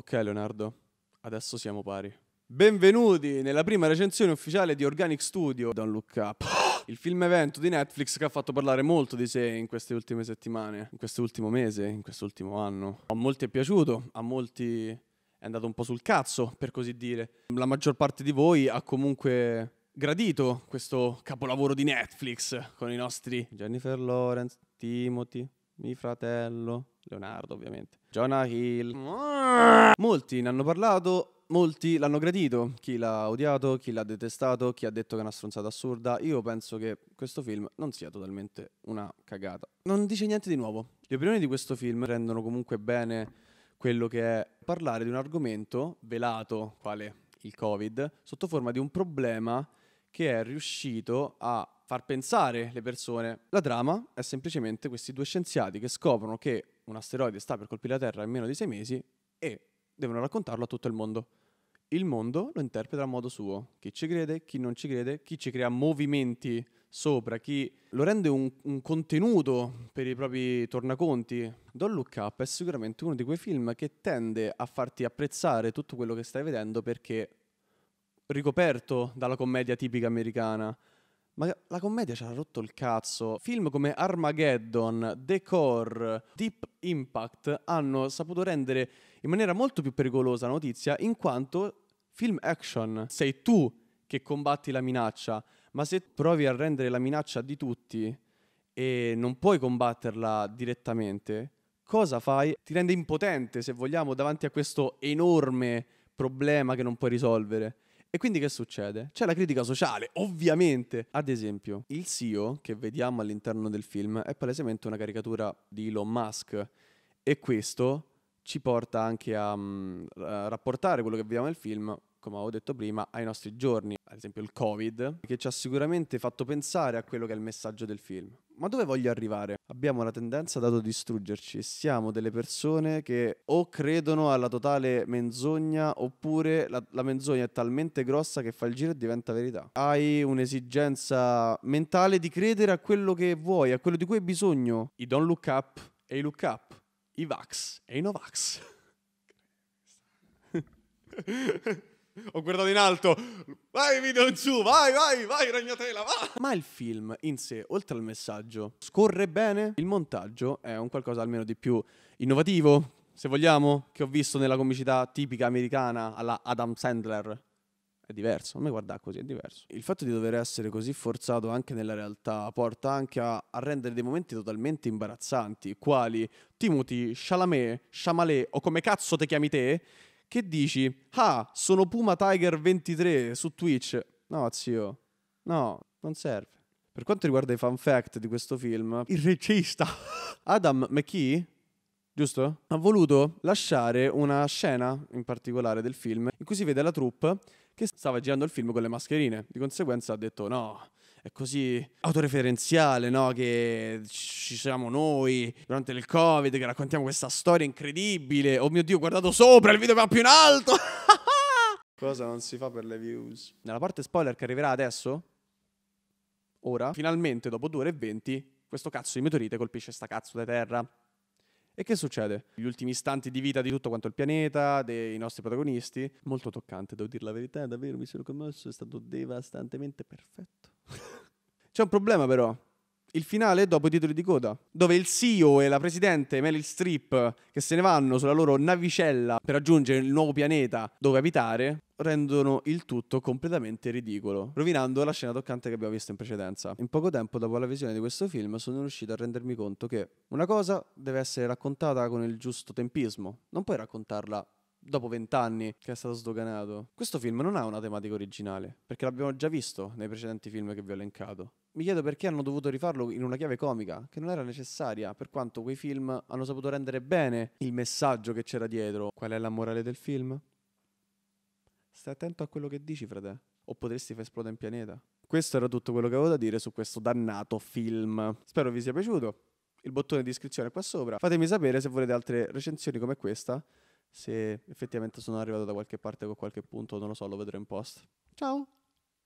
Ok Leonardo, adesso siamo pari. Benvenuti nella prima recensione ufficiale di Organic Studio, Don't Look Up. Il film evento di Netflix che ha fatto parlare molto di sé in queste ultime settimane, in quest'ultimo mese, in quest'ultimo anno. A molti è piaciuto, a molti è andato un po' sul cazzo, per così dire. La maggior parte di voi ha comunque gradito questo capolavoro di Netflix con i nostri Jennifer Lawrence, Timothy, mio fratello, Leonardo ovviamente. Jonah Hill. Molti ne hanno parlato, molti l'hanno gradito, chi l'ha odiato, chi l'ha detestato, chi ha detto che è una stronzata assurda. Io penso che questo film non sia totalmente una cagata. Non dice niente di nuovo. Le opinioni di questo film rendono comunque bene quello che è parlare di un argomento velato, quale il Covid, sotto forma di un problema che è riuscito a far pensare le persone. La trama è semplicemente questi due scienziati che scoprono che un asteroide sta per colpire la Terra in meno di sei mesi e devono raccontarlo a tutto il mondo. Il mondo lo interpreta a modo suo, chi ci crede, chi non ci crede, chi ci crea movimenti sopra, chi lo rende un, un contenuto per i propri tornaconti. Don Look Up è sicuramente uno di quei film che tende a farti apprezzare tutto quello che stai vedendo perché ricoperto dalla commedia tipica americana, ma la commedia ci ha rotto il cazzo. Film come Armageddon, The Core, Deep Impact hanno saputo rendere in maniera molto più pericolosa la notizia in quanto film action sei tu che combatti la minaccia, ma se provi a rendere la minaccia di tutti e non puoi combatterla direttamente, cosa fai? Ti rende impotente, se vogliamo, davanti a questo enorme problema che non puoi risolvere. E quindi che succede? C'è la critica sociale, ovviamente. Ad esempio, il CEO che vediamo all'interno del film è palesemente una caricatura di Elon Musk e questo ci porta anche a, mm, a rapportare quello che vediamo nel film, come avevo detto prima, ai nostri giorni, ad esempio il Covid, che ci ha sicuramente fatto pensare a quello che è il messaggio del film. Ma dove voglio arrivare? Abbiamo la tendenza ad autodistruggerci. Siamo delle persone che o credono alla totale menzogna oppure la, la menzogna è talmente grossa che fa il giro e diventa verità. Hai un'esigenza mentale di credere a quello che vuoi, a quello di cui hai bisogno. I don't look up e i look up, i vax e i no novax. Ho guardato in alto. Vai, video in su, vai, vai, vai, ragnatela, va! Ma il film in sé, oltre al messaggio, scorre bene? Il montaggio è un qualcosa almeno di più innovativo, se vogliamo, che ho visto nella comicità tipica americana alla Adam Sandler. È diverso, a me guarda così, è diverso. Il fatto di dover essere così forzato anche nella realtà porta anche a, a rendere dei momenti totalmente imbarazzanti, quali Timothy, Chalamet, Chamalet o come cazzo te chiami te, che dici, ah, sono Puma Tiger 23 su Twitch. No, zio, no, non serve. Per quanto riguarda i fan fact di questo film, il regista Adam McKee, giusto? Ha voluto lasciare una scena in particolare del film in cui si vede la troupe che stava girando il film con le mascherine. Di conseguenza ha detto no, è così autoreferenziale, no? Che ci siamo noi durante il Covid, che raccontiamo questa storia incredibile. Oh mio Dio, guardato sopra, il video va più in alto! Cosa non si fa per le views? Nella parte spoiler che arriverà adesso, ora, finalmente dopo 2 ore e 20, questo cazzo di meteorite colpisce sta cazzo di terra. E che succede? Gli ultimi istanti di vita di tutto quanto il pianeta, dei nostri protagonisti, molto toccante, devo dire la verità, davvero mi sono commosso, è stato devastantemente perfetto. C'è un problema però, il finale dopo i titoli di coda, dove il CEO e la presidente Meryl Streep che se ne vanno sulla loro navicella per raggiungere il nuovo pianeta dove abitare, rendono il tutto completamente ridicolo, rovinando la scena toccante che abbiamo visto in precedenza. In poco tempo dopo la visione di questo film sono riuscito a rendermi conto che una cosa deve essere raccontata con il giusto tempismo, non puoi raccontarla dopo vent'anni che è stato sdoganato. Questo film non ha una tematica originale, perché l'abbiamo già visto nei precedenti film che vi ho elencato. Mi chiedo perché hanno dovuto rifarlo in una chiave comica, che non era necessaria, per quanto quei film hanno saputo rendere bene il messaggio che c'era dietro. Qual è la morale del film? Stai attento a quello che dici, frate. O potresti far esplodere un pianeta. Questo era tutto quello che avevo da dire su questo dannato film. Spero vi sia piaciuto. Il bottone di iscrizione è qua sopra. Fatemi sapere se volete altre recensioni come questa. Se effettivamente sono arrivato da qualche parte con qualche punto, non lo so, lo vedrò in post. Ciao!